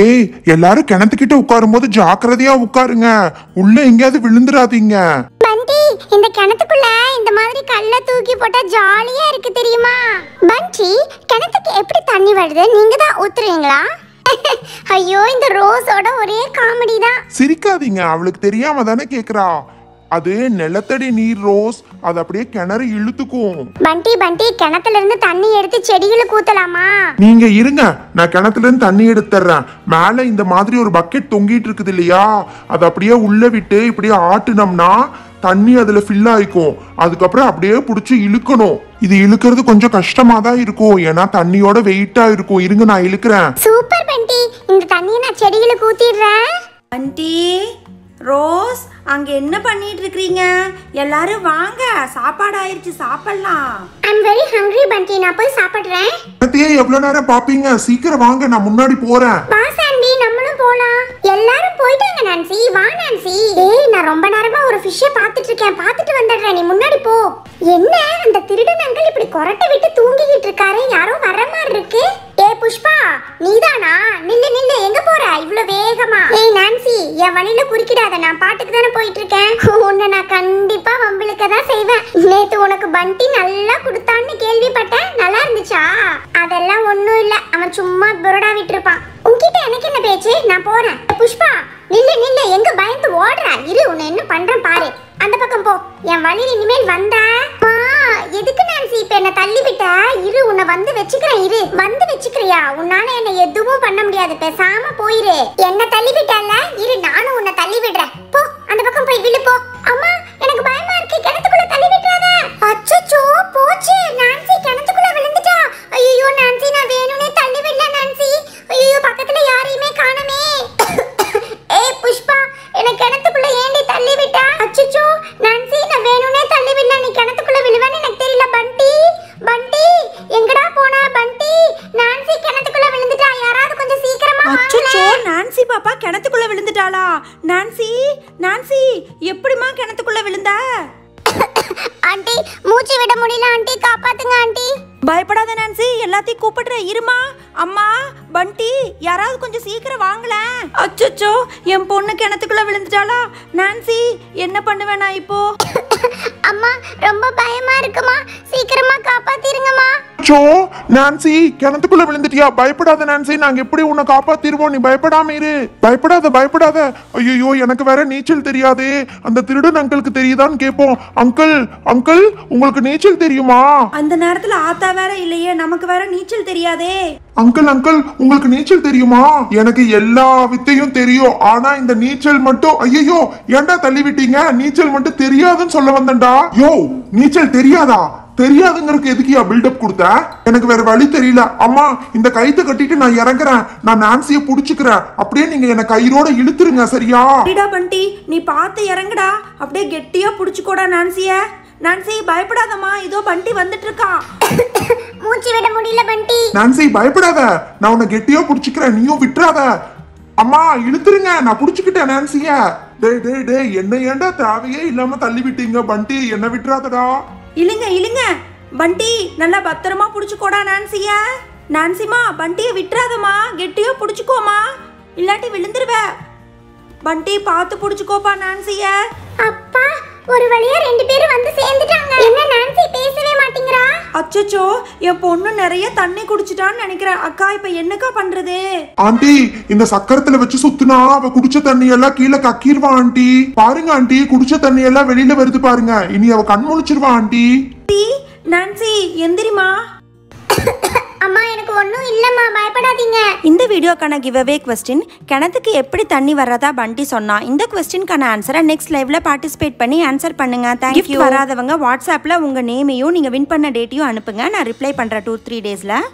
ஏய் எல்லாரும் கிணத்துக்கிட்ட உட்காரும் போது ஜாக்கிரதையா உட்காருங்க உள்ள எங்கேயாவது விழுந்துடாதீங்க பண்டி இந்த கிணத்துக்குள்ள இந்த மாதிரி கல்ல தூக்கி போட்டா ஜாலியா இருக்கு தெரியுமா பண்டி கிணத்துக்கு எப்படி தண்ணி வருது நீங்க தான் ஊத்துறீங்களா ஐயோ இந்த ரோஸோட ஒரே காமெடி தான் சிரிக்காதீங்க அவளுக்கு தெரியாம தானே கேக்குறா அது நிலத்தடி நீர் ரோஸ் அது அப்படியே கிணறு இழுத்துக்கும் பண்டி பண்டி கிணத்துல இருந்து தண்ணி எடுத்து செடிகளுக்கு ஊத்தலாமா நீங்க இருங்க நான் கிணத்துல இருந்து தண்ணி எடுத்துறேன் மேல இந்த மாதிரி ஒரு பக்கெட் தொங்கிட்டு இருக்குது இல்லையா அது அப்படியே உள்ள விட்டு இப்படியே ஆட்டுனோம்னா தண்ணி அதுல ஃபில் ஆயிக்கும் அதுக்கப்புறம் அப்படியே பிடிச்சி இழுக்கணும் இது இழுக்கிறது கொஞ்சம் கஷ்டமா தான் இருக்கும் ஏன்னா தண்ணியோட வெயிட்டா இருக்கும் இருங்க நான் இழுக்கிறேன் சூப்பர் பண்டி இந்த தண்ணியை நான் செடிகளுக்கு ஊத்திடுறேன் பண்டி ரோஸ் அங்க என்ன பண்ணிட்டு இருக்கீங்க எல்லாரும் வாங்க சாப்பாடு ஆயிருச்சு சாப்பிடலாம் ஐம் வெரி ஹங்கரி பண்டி நான் போய் சாப்பிடுறேன் பத்தியே எவ்வளவு நேரம் பாப்பீங்க சீக்கிரம் வாங்க நான் முன்னாடி போறேன் வா சாண்டி நம்மளும் போலாம் எல்லாரும் போயிட்டாங்க நான்சி வா நான்சி ஏய் நான் ரொம்ப நேரமா ஒரு ஃபிஷ்ஷை பார்த்துட்டு இருக்கேன் பார்த்துட்டு வந்துடுறேன் நீ முன்னாடி போ என்ன அந்த திருடன் அங்கிள் இப்படி கொரட்டை விட்டு தூங்கிக்கிட்டு இருக்காரு யாரோ வர மாதிரி இருக்கு ஏ புஷ்பா நீதான் வழியில குறுக்கிடாத நான் பாட்டுக்கு தானே போயிட்டு இருக்கேன் உன்னை நான் கண்டிப்பா வம்பிழுக்க தான் செய்வேன் நேத்து உனக்கு பண்டி நல்லா கொடுத்தான்னு கேள்விப்பட்டேன் நல்லா இருந்துச்சா அதெல்லாம் ஒண்ணும் இல்ல அவன் சும்மா புரோடா விட்டுருப்பான் உன்கிட்ட எனக்கு என்ன பேச்சு நான் போறேன் புஷ்பா நில்லு நில்லு எங்க பயந்து ஓடுற இரு உன்னை என்ன பண்றேன் பாரு அந்த பக்கம் போ என் வழியில் இனிமேல் வந்தா வள்ளிக்கிட்ட இரு உன்னை வந்து வச்சுக்கிறேன் இரு வந்து வச்சுக்கிறியா உன்னால என்ன எதுவும் பண்ண முடியாது பேசாம போயிரு என்ன தள்ளிக்கிட்டல இரு நானும் உன்னை பாப்பா கிணத்துக்குள்ள விழுந்துட்டாளா நான்சி நான்சி எப்படிமா கிணத்துக்குள்ள விழுந்த ஆண்டி மூச்சு விட முடியல ஆண்டி காப்பாத்துங்க ஆண்டி பயப்படாத நான்சி எல்லாத்தையும் கூப்பிடுற இருமா அம்மா பண்டி யாராவது கொஞ்சம் சீக்கிரம் வாங்களேன் அச்சோ என் பொண்ணு கிணத்துக்குள்ள விழுந்துட்டாளா நான்சி என்ன பண்ணுவேன் நான் இப்போ அச்சோ நான்சி கிணத்துக்குள்ள விழுந்துட்டியா பயப்படாத நான்சி நாங்க எப்படி உன்னை காப்பாத்திருவோம் நீ பயப்படாம இரு பயப்படாத பயப்படாத ஐயோ எனக்கு வேற நீச்சல் தெரியாதே அந்த திருடன் அங்கிளுக்கு தெரியுதான்னு கேட்போம் அங்கிள் அங்கிள் உங்களுக்கு நீச்சல் தெரியுமா அந்த நேரத்துல ஆத்தா வேற இல்லையே நமக்கு வேற நீச்சல் தெரியாதே அங்கிள் அங்கிள் உங்களுக்கு நீச்சல் தெரியுமா எனக்கு எல்லா வித்தையும் தெரியும் ஆனா இந்த நீச்சல் மட்டும் ஐயோ ஏன்டா தள்ளி விட்டீங்க நீச்சல் மட்டும் தெரியாதுன்னு சொல்ல வந்தேன்டா யோ நீச்சல் தெரியாதா தெரியாதுங்கிறதுக்கு எதுக்கு பில்டப் கொடுத்த எனக்கு வேற வழி தெரியல அம்மா இந்த கைத்த கட்டிட்டு நான் இறங்குறேன் நான் நான்சிய புடிச்சுக்கிறேன் அப்படியே நீங்க என்ன கயிறோட இழுத்துருங்க சரியா டா பண்டி நீ பார்த்து இறங்குடா அப்படியே கெட்டியா புடிச்சுக்கோடா நான்சிய நான்சி பயப்படாதம்மா இதோ பண்டி வந்துட்டு இருக்கான் மூச்சு விட முடியல பண்டி நான்சி பயப்படாத நான் உன்னை கெட்டியா புடிச்சுக்கிறேன் நீயும் விட்டுறாத அம்மா இழுத்துருங்க நான் புடிச்சுக்கிட்டேன் நான்சிய டே டே டேய் என்ன ஏன்டா தேவையே இல்லாம தள்ளி விட்டீங்க பண்டி என்ன விட்டுறாதடா இல்லைங்க இல்லைங்க பண்டி நல்லா பத்திரமா பிடிச்சிக்கோடா நான்சியா நான்சிமா பண்டியை விட்டுறாதம்மா கெட்டியோ பிடிச்சிக்கோமா இல்லாட்டி விழுந்துருவ பண்டி பார்த்து பிடிச்சிக்கோப்பா நான்சிய அப்பா ஒரு வழியா ரெண்டு பேரும் வந்து சேர்ந்துட்டாங்க என்ன நான்சி பேச அச்சோ என் பொண்ணு நிறைய தண்ணி குடிச்சிட்டான்னு நினைக்கிறேன் அக்கா இப்ப என்னக்கா பண்றது ஆண்டி இந்த சக்கரத்துல வச்சு சுத்துனா அவ குடிச்ச தண்ணி எல்லாம் கீழே கக்கிடுவான் ஆண்டி பாருங்க ஆண்டி குடிச்ச தண்ணி எல்லாம் வெளியில வருது பாருங்க இனி அவ கண் முழிச்சிருவான் ஆண்டி நான்சி எந்திரிமா ஒன்றும் இல்லைம்மா பயப்படாதீங்க இந்த வீடியோக்கான கிவ் அவே கொஸ்டின் கிணத்துக்கு எப்படி தண்ணி வர்றதா பண்டி சொன்னா இந்த கொஸ்டினுக்கான ஆன்சரை நெக்ஸ்ட் லைவ்ல பார்ட்டிசிபேட் பண்ணி ஆன்சர் பண்ணுங்க யூ வராதவங்க வாட்ஸ்அப்பில் உங்கள் நேமையும் நீங்கள் வின் பண்ண டேட்டையும் அனுப்புங்க நான் ரிப்ளை பண்ணுறேன் டூ த்ரீ டேஸில்